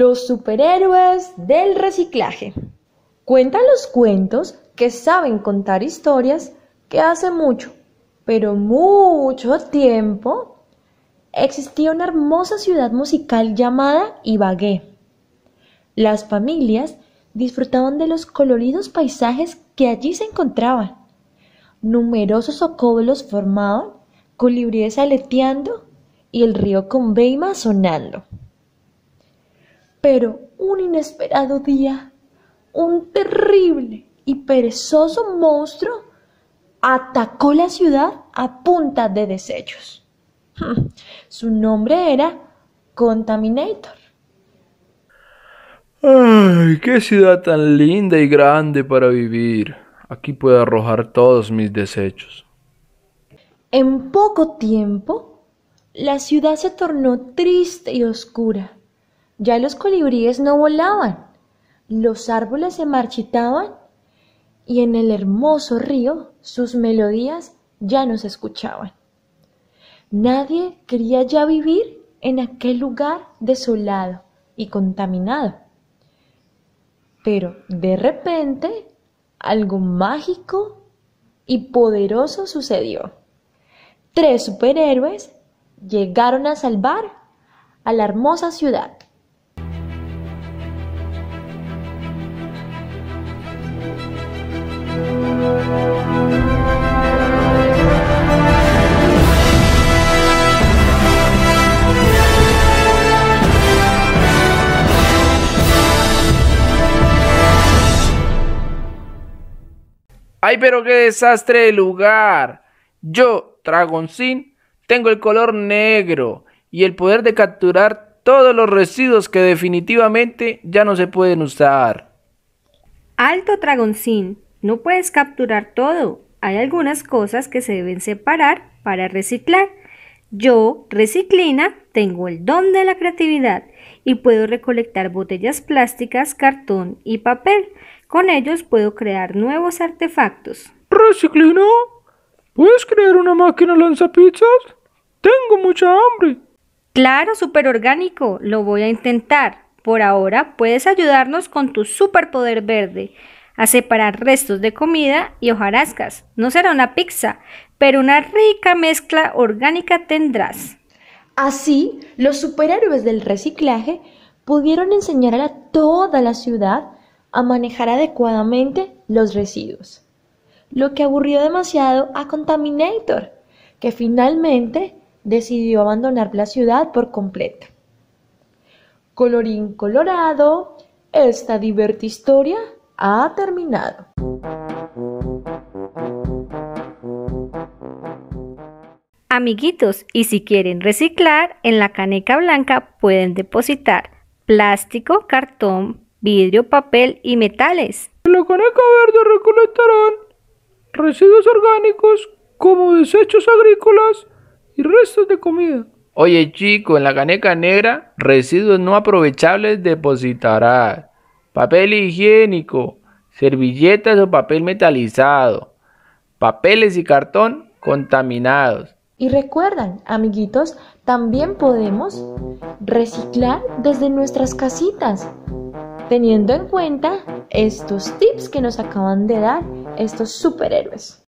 Los superhéroes del reciclaje. Cuentan los cuentos que saben contar historias que hace mucho, pero mucho tiempo, existía una hermosa ciudad musical llamada Ibagué. Las familias disfrutaban de los coloridos paisajes que allí se encontraban. Numerosos ocóbolos formaban, colibríes aleteando y el río Conveima sonando. Pero un inesperado día, un terrible y perezoso monstruo atacó la ciudad a punta de desechos. Hmm. Su nombre era Contaminator. ¡Ay, qué ciudad tan linda y grande para vivir! Aquí puedo arrojar todos mis desechos. En poco tiempo, la ciudad se tornó triste y oscura. Ya los colibríes no volaban, los árboles se marchitaban y en el hermoso río sus melodías ya no se escuchaban. Nadie quería ya vivir en aquel lugar desolado y contaminado. Pero de repente algo mágico y poderoso sucedió. Tres superhéroes llegaron a salvar a la hermosa ciudad. ¡Ay, pero qué desastre de lugar! Yo, Dragoncin, tengo el color negro y el poder de capturar todos los residuos que definitivamente ya no se pueden usar. Alto, Dragoncin, no puedes capturar todo. Hay algunas cosas que se deben separar para reciclar. Yo, Reciclina, tengo el don de la creatividad y puedo recolectar botellas plásticas, cartón y papel con ellos puedo crear nuevos artefactos. Reciclino, ¿puedes crear una máquina lanzapizzas? Tengo mucha hambre. Claro, superorgánico, lo voy a intentar. Por ahora puedes ayudarnos con tu superpoder verde a separar restos de comida y hojarascas. No será una pizza, pero una rica mezcla orgánica tendrás. Así, los superhéroes del reciclaje pudieron enseñar a toda la ciudad a manejar adecuadamente los residuos, lo que aburrió demasiado a Contaminator, que finalmente decidió abandonar la ciudad por completo. Colorín colorado, esta divertida historia ha terminado. Amiguitos, y si quieren reciclar, en la caneca blanca pueden depositar plástico, cartón, vidrio, papel y metales. En la caneca verde recolectarán residuos orgánicos como desechos agrícolas y restos de comida. Oye chico, en la caneca negra residuos no aprovechables depositarás. Papel higiénico, servilletas o papel metalizado, papeles y cartón contaminados. Y recuerdan, amiguitos, también podemos reciclar desde nuestras casitas teniendo en cuenta estos tips que nos acaban de dar estos superhéroes.